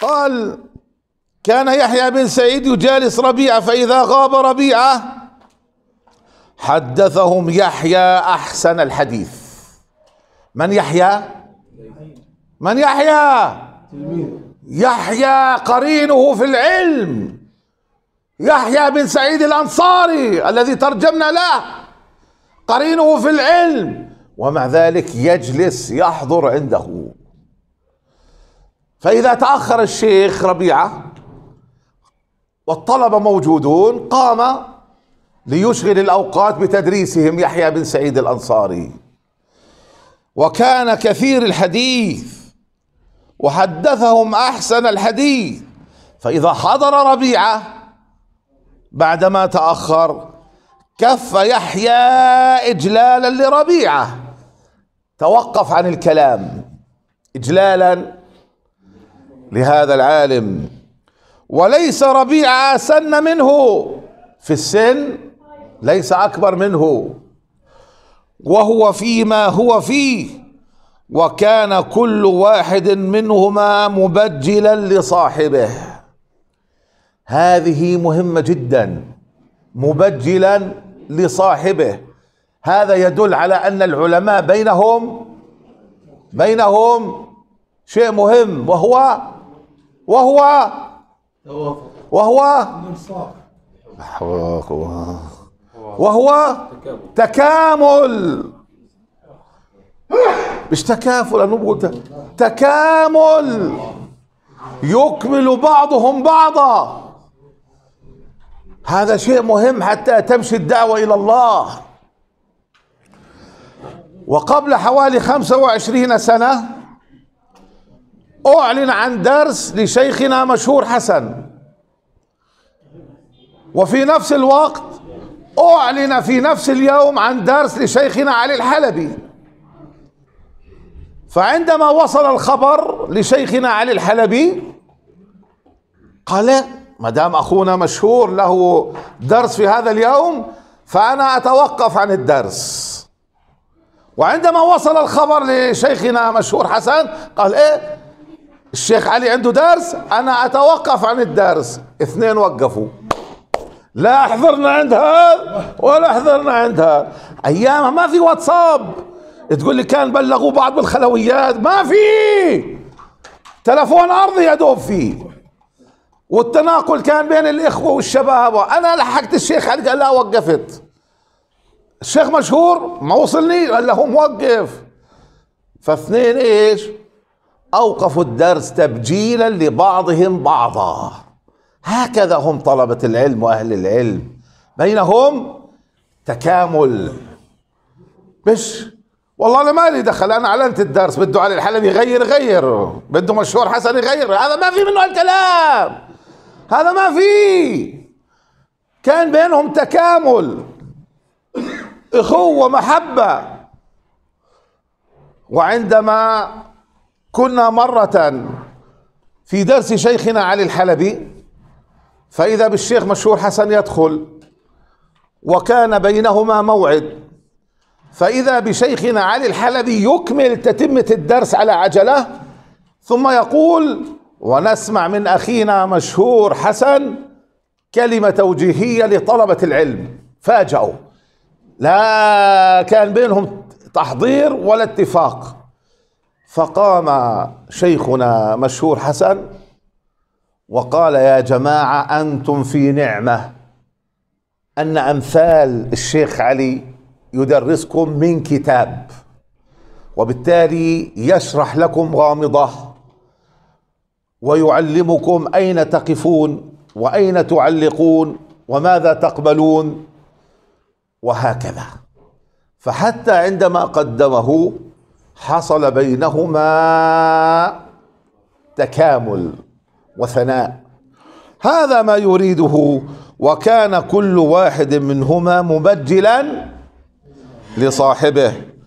قال كان يحيى بن سعيد يجالس ربيعة فإذا غاب ربيعة حدثهم يحيى أحسن الحديث من يحيى؟ من يحيى؟ يحيى قرينه في العلم يحيى بن سعيد الأنصاري الذي ترجمنا له قرينه في العلم ومع ذلك يجلس يحضر عنده فإذا تأخر الشيخ ربيعة والطلبة موجودون قام ليشغل الأوقات بتدريسهم يحيى بن سعيد الأنصاري وكان كثير الحديث وحدثهم أحسن الحديث فإذا حضر ربيعة بعدما تأخر كف يحيى إجلالا لربيعة توقف عن الكلام إجلالا لهذا العالم وليس ربيع سن منه في السن ليس أكبر منه وهو فيما هو فيه وكان كل واحد منهما مبجلا لصاحبه هذه مهمة جدا مبجلا لصاحبه هذا يدل على أن العلماء بينهم بينهم شيء مهم وهو وهو وهو وهو تكامل مش تكافل انا بقول تكامل يكمل بعضهم بعضا هذا شيء مهم حتى تمشي الدعوة إلى الله وقبل حوالي 25 سنة أعلن عن درس لشيخنا مشهور حسن وفي نفس الوقت أعلن في نفس اليوم عن درس لشيخنا علي الحلبي فعندما وصل الخبر لشيخنا علي الحلبي قال ما دام أخونا مشهور له درس في هذا اليوم فأنا أتوقف عن الدرس وعندما وصل الخبر لشيخنا مشهور حسن قال إيه الشيخ علي عنده درس انا اتوقف عن الدرس اثنين وقفوا لا حضرنا عند هذا ولا حضرنا عند هذا ايامها ما في واتساب تقول لي كان بلغوا بعض بالخلويات ما في تلفون ارضي يا دوب فيه والتناقل كان بين الاخوه والشباب انا لحقت الشيخ علي قال لا وقفت الشيخ مشهور ما وصلني قال له موقف فاثنين ايش أوقفوا الدرس تبجيلا لبعضهم بعضا هكذا هم طلبة العلم وأهل العلم بينهم تكامل مش والله انا مالي دخل انا اعلنت الدرس بده علي الحلم يغير غير بده مشهور حسن يغير هذا ما في منه الكلام هذا ما في كان بينهم تكامل اخوه محبه وعندما كنا مرة في درس شيخنا علي الحلبي فإذا بالشيخ مشهور حسن يدخل وكان بينهما موعد فإذا بشيخنا علي الحلبي يكمل تتمة الدرس على عجلة ثم يقول ونسمع من أخينا مشهور حسن كلمة توجيهية لطلبة العلم فاجأوا لا كان بينهم تحضير ولا اتفاق فقام شيخنا مشهور حسن وقال يا جماعة أنتم في نعمة أن أمثال الشيخ علي يدرسكم من كتاب وبالتالي يشرح لكم غامضة ويعلمكم أين تقفون وأين تعلقون وماذا تقبلون وهكذا فحتى عندما قدمه حصل بينهما تكامل وثناء هذا ما يريده وكان كل واحد منهما مبجلا لصاحبه